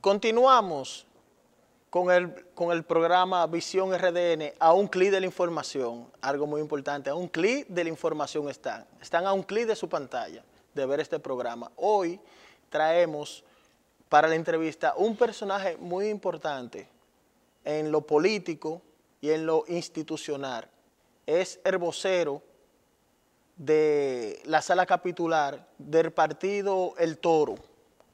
Continuamos con el, con el programa Visión RDN a un clic de la información, algo muy importante, a un clic de la información están, están a un clic de su pantalla de ver este programa. Hoy traemos para la entrevista un personaje muy importante en lo político y en lo institucional. Es el vocero de la sala capitular del partido El Toro,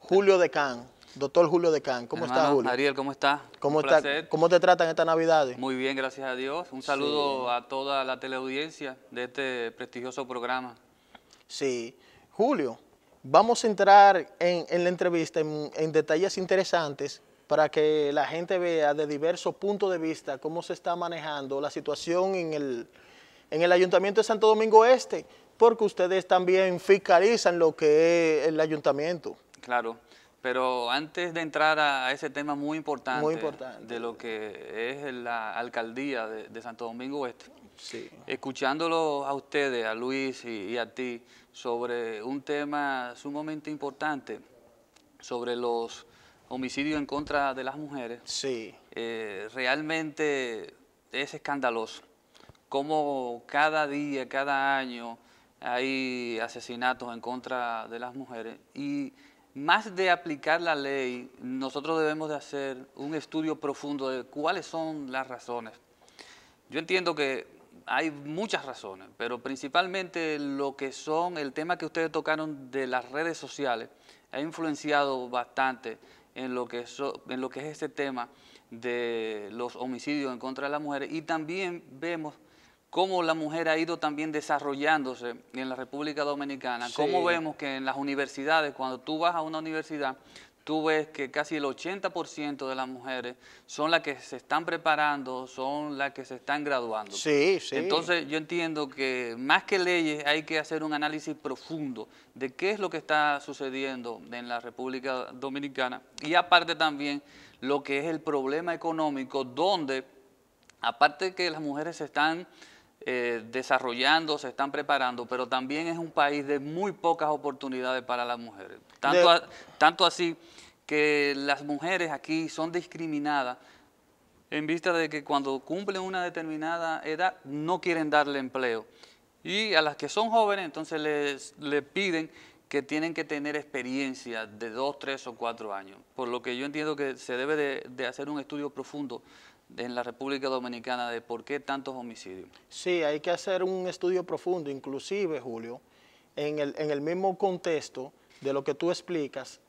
Julio De Decán. Doctor Julio Decán, ¿cómo está Julio? Ariel, ¿cómo estás? ¿Cómo, está, ¿Cómo te tratan estas navidades? Muy bien, gracias a Dios. Un saludo a toda la teleaudiencia de este prestigioso programa. Sí. Julio, vamos a entrar en, la entrevista en, detalles interesantes para que la gente vea de diversos puntos de vista cómo se está manejando la situación en el, en el Ayuntamiento de Santo Domingo Este, porque ustedes también fiscalizan lo que es el ayuntamiento. Claro. Pero antes de entrar a ese tema muy importante, de lo que es la alcaldía de, Santo Domingo Oeste, escuchándolo a ustedes, a Luis y, a ti, sobre un tema sumamente importante, sobre los homicidios en contra de las mujeres, sí. Eh, realmente es escandaloso. Cómo cada día, cada año hay asesinatos en contra de las mujeres y más de aplicar la ley, nosotros debemos de hacer un estudio profundo de cuáles son las razones. Yo entiendo que hay muchas razones, pero principalmente lo que son el tema que ustedes tocaron de las redes sociales ha influenciado bastante en lo que, en lo que es este tema de los homicidios en contra de las mujeres y también vemos cómo la mujer ha ido también desarrollándose en la República Dominicana. Cómo vemos que en las universidades, cuando tú vas a una universidad, tú ves que casi el 80% de las mujeres son las que se están preparando, son las que se están graduando. Sí, sí. Entonces yo entiendo que más que leyes hay que hacer un análisis profundo de qué es lo que está sucediendo en la República Dominicana y aparte también lo que es el problema económico donde, aparte que las mujeres se están eh, desarrollando, se están preparando, pero también es un país de muy pocas oportunidades para las mujeres. Tanto, así que las mujeres aquí son discriminadas en vista de que cuando cumplen una determinada edad no quieren darle empleo. Y a las que son jóvenes entonces les, piden que tienen que tener experiencia de dos, tres o cuatro años. Por lo que yo entiendo que se debe de hacer un estudio profundo en la República Dominicana de por qué tantos homicidios. Sí, hay que hacer un estudio profundo, inclusive, Julio, en el, en el mismo contexto de lo que tú explicas,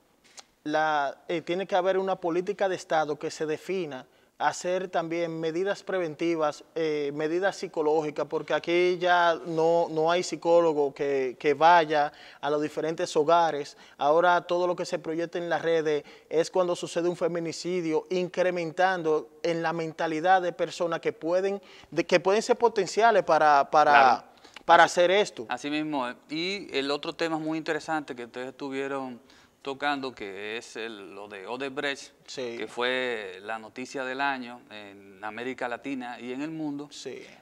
la, eh, tiene que haber una política de Estado que se defina hacer también medidas preventivas, eh, medidas psicológicas, porque aquí ya no, no hay psicólogo que, vaya a los diferentes hogares. Ahora todo lo que se proyecta en las redes es cuando sucede un feminicidio, incrementando en la mentalidad de personas que pueden, que pueden ser potenciales para, para, hacer esto. Así mismo. Eh. Y el otro tema muy interesante que ustedes tuvieron tocando, que es lo de Odebrecht, que fue la noticia del año en América Latina y en el mundo,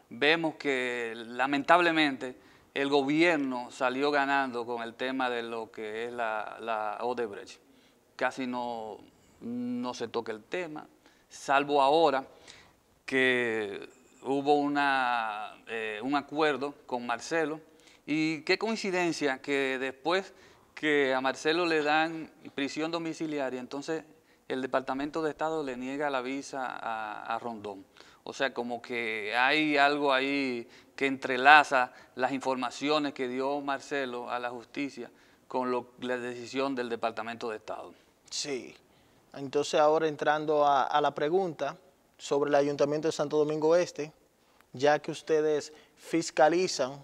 vemos que lamentablemente el gobierno salió ganando con el tema de lo que es la, Odebrecht. Casi no, no se toca el tema, salvo ahora que hubo una, eh, un acuerdo con Marcelo y qué coincidencia que después que a Marcelo le dan prisión domiciliaria, entonces el Departamento de Estado le niega la visa a, Rondón. O sea, como que hay algo ahí que entrelaza las informaciones que dio Marcelo a la justicia con la decisión del Departamento de Estado. Sí. Entonces ahora entrando a, a la pregunta sobre el Ayuntamiento de Santo Domingo Este, ya que ustedes fiscalizan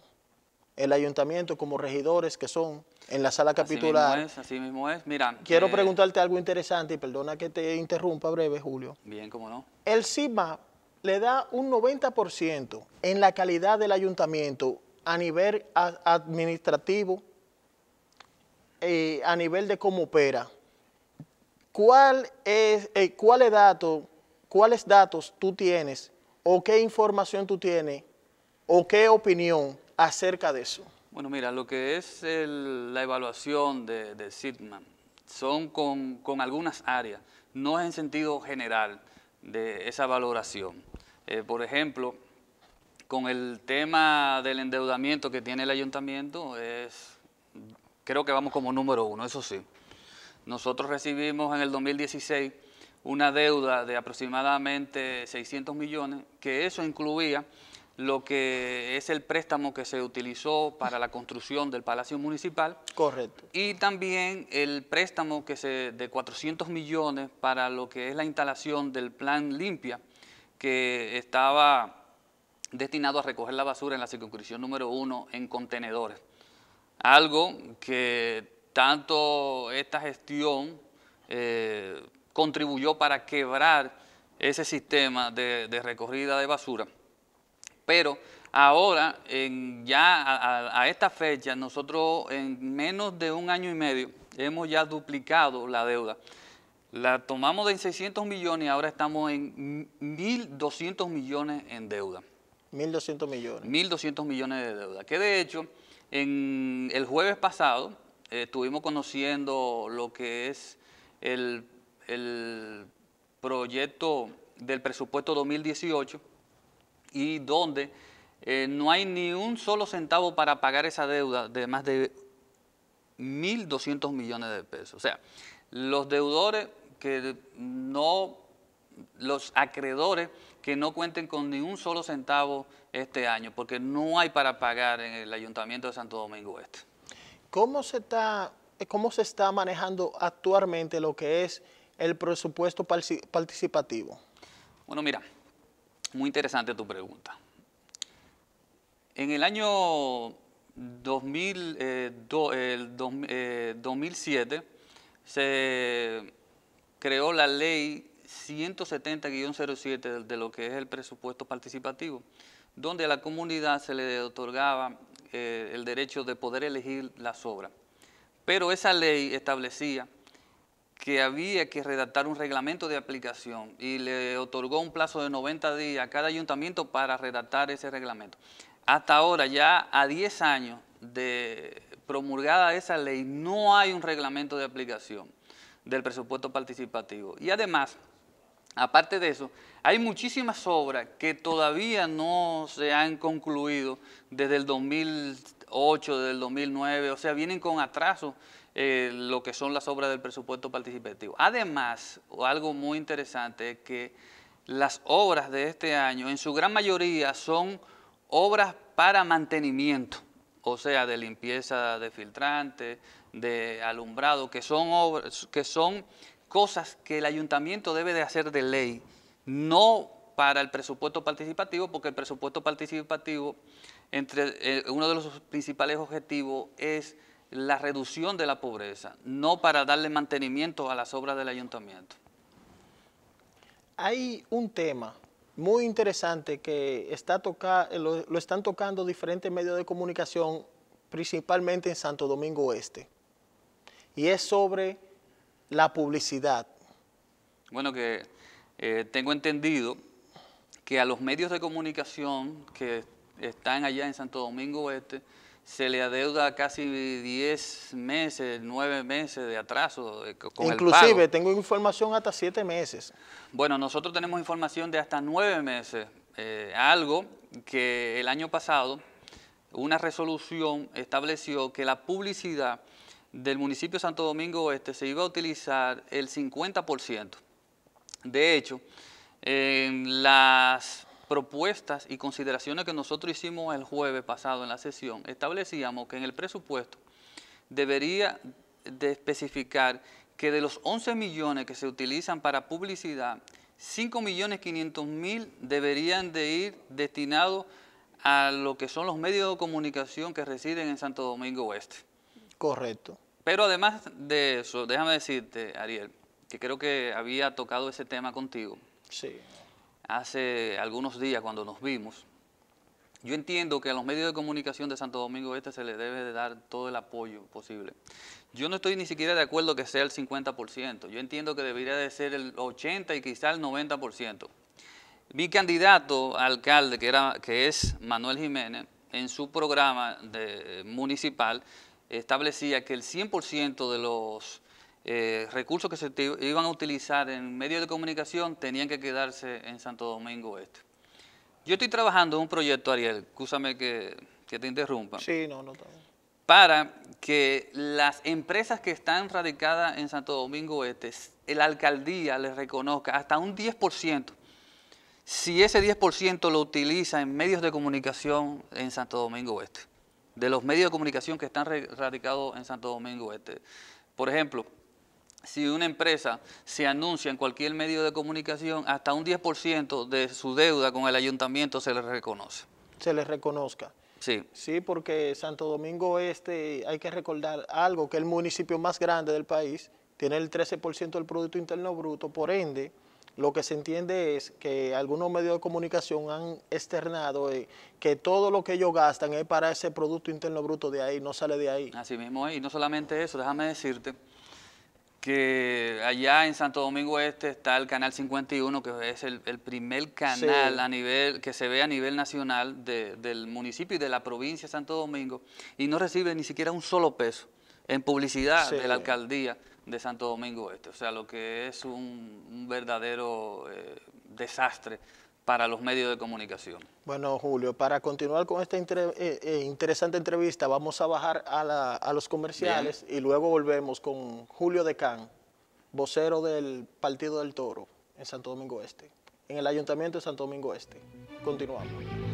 el ayuntamiento como regidores que son en la sala capitular. Así mismo es, así mismo es. Mira, Quiero eh, preguntarte algo interesante y perdona que te interrumpa breve, Julio. Bien, cómo no. El CIMA le da un 90% en la calidad del ayuntamiento a nivel administrativo y eh, a nivel de cómo opera. ¿Cuál es, eh, ¿Cuáles datos tú tienes o qué información tú tienes o qué opinión acerca de eso? Bueno, mira, lo que es la evaluación de, de son con, algunas áreas, no es en sentido general de esa valoración. Eh, por ejemplo, con el tema del endeudamiento que tiene el ayuntamiento, es, creo que vamos como número uno, eso sí. Nosotros recibimos en el 2016 una deuda de aproximadamente 600 millones, que eso incluía lo que es el préstamo que se utilizó para la construcción del Palacio Municipal. Correcto. Y también el préstamo que se, de 400 millones para lo que es la instalación del Plan Limpia, que estaba destinado a recoger la basura en la circunscripción número uno en contenedores. Algo que tanto esta gestión eh, contribuyó para quebrar ese sistema de recorrida de basura. Pero ahora, ya a, esta fecha, nosotros en menos de un año y medio hemos ya duplicado la deuda. La tomamos de 600 millones y ahora estamos en 1.200 millones en deuda. 1.200 millones. 1.200 millones de deuda. Que de hecho, el jueves pasado eh, estuvimos conociendo lo que es el proyecto del presupuesto 2018 y donde eh, no hay ni un solo centavo para pagar esa deuda de más de 1.200 millones de pesos. O sea, los deudores que no, los acreedores que no cuenten con ni un solo centavo este año, porque no hay para pagar en el Ayuntamiento de Santo Domingo Este. ¿Cómo se está, cómo se está manejando actualmente lo que es el presupuesto participativo? Bueno, mira, muy interesante tu pregunta. En el año 2007 eh, eh, se creó la ley 170-07 de lo que es el presupuesto participativo, donde a la comunidad se le otorgaba eh, el derecho de poder elegir las obras. Pero esa ley establecía que había que redactar un reglamento de aplicación y le otorgó un plazo de 90 días a cada ayuntamiento para redactar ese reglamento. Hasta ahora, ya a 10 años de promulgada esa ley, no hay un reglamento de aplicación del presupuesto participativo. Y además, aparte de eso, hay muchísimas obras que todavía no se han concluido desde el 2008, desde el 2009, o sea, vienen con atraso eh, lo que son las obras del presupuesto participativo. Además, algo muy interesante es que las obras de este año en su gran mayoría son obras para mantenimiento, o sea, de limpieza de filtrante, de alumbrado, que son, obras, que son cosas que el ayuntamiento debe de hacer de ley, no para el presupuesto participativo, porque el presupuesto participativo, entre eh, uno de los principales objetivos es la reducción de la pobreza, no para darle mantenimiento a las obras del ayuntamiento. Hay un tema muy interesante que está eh, lo, están tocando diferentes medios de comunicación, principalmente en Santo Domingo Oeste, y es sobre la publicidad. Bueno, que eh, tengo entendido que a los medios de comunicación que están allá en Santo Domingo Oeste, se le adeuda casi 10 meses, 9 meses de atraso con Inclusive tengo información hasta 7 meses. Bueno, nosotros tenemos información de hasta 9 meses, eh, algo que el año pasado una resolución estableció que la publicidad del municipio de Santo Domingo Oeste se iba a utilizar el 50%. De hecho, en las propuestas y consideraciones que nosotros hicimos el jueves pasado en la sesión, establecíamos que en el presupuesto debería de especificar que de los 11 millones que se utilizan para publicidad, 5 millones 500 mil deberían de ir destinados a lo que son los medios de comunicación que residen en Santo Domingo Oeste. Correcto. Pero además de eso, déjame decirte, Ariel, que creo que había tocado ese tema contigo. Sí hace algunos días cuando nos vimos, yo entiendo que a los medios de comunicación de Santo Domingo Este se les debe de dar todo el apoyo posible. Yo no estoy ni siquiera de acuerdo que sea el 50%, yo entiendo que debería de ser el 80 y quizá el 90%. Mi candidato alcalde, que, era, que es Manuel Jiménez, en su programa de, eh, municipal establecía que el 100% de los eh, recursos que se iban a utilizar en medios de comunicación tenían que quedarse en Santo Domingo Este. Yo estoy trabajando en un proyecto, Ariel, escúchame que, te interrumpa. Sí, no, no. Para que las empresas que están radicadas en Santo Domingo Este, la alcaldía les reconozca hasta un 10%. Si ese 10% lo utiliza en medios de comunicación en Santo Domingo Oeste, de los medios de comunicación que están radicados en Santo Domingo Este. Por ejemplo, si una empresa se anuncia en cualquier medio de comunicación, hasta un 10% de su deuda con el ayuntamiento se le reconoce. Se le reconozca. Sí. Sí, porque Santo Domingo Este, hay que recordar algo, que el municipio más grande del país tiene el 13% del Producto Interno Bruto, por ende, lo que se entiende es que algunos medios de comunicación han externado eh, que todo lo que ellos gastan es para ese Producto Interno Bruto de ahí, no sale de ahí. Así mismo, y no solamente eso, déjame decirte que allá en Santo Domingo Este está el Canal 51, que es el, primer canal a nivel que se ve a nivel nacional del municipio y de la provincia de Santo Domingo, y no recibe ni siquiera un solo peso en publicidad de la alcaldía de Santo Domingo Este. O sea, lo que es un, verdadero eh, desastre para los medios de comunicación. Bueno, Julio, para continuar con esta eh, eh, interesante entrevista, vamos a bajar a, los comerciales y luego volvemos con Julio De Can, vocero del Partido del Toro en Santo Domingo Este, en el Ayuntamiento de Santo Domingo Este. Continuamos.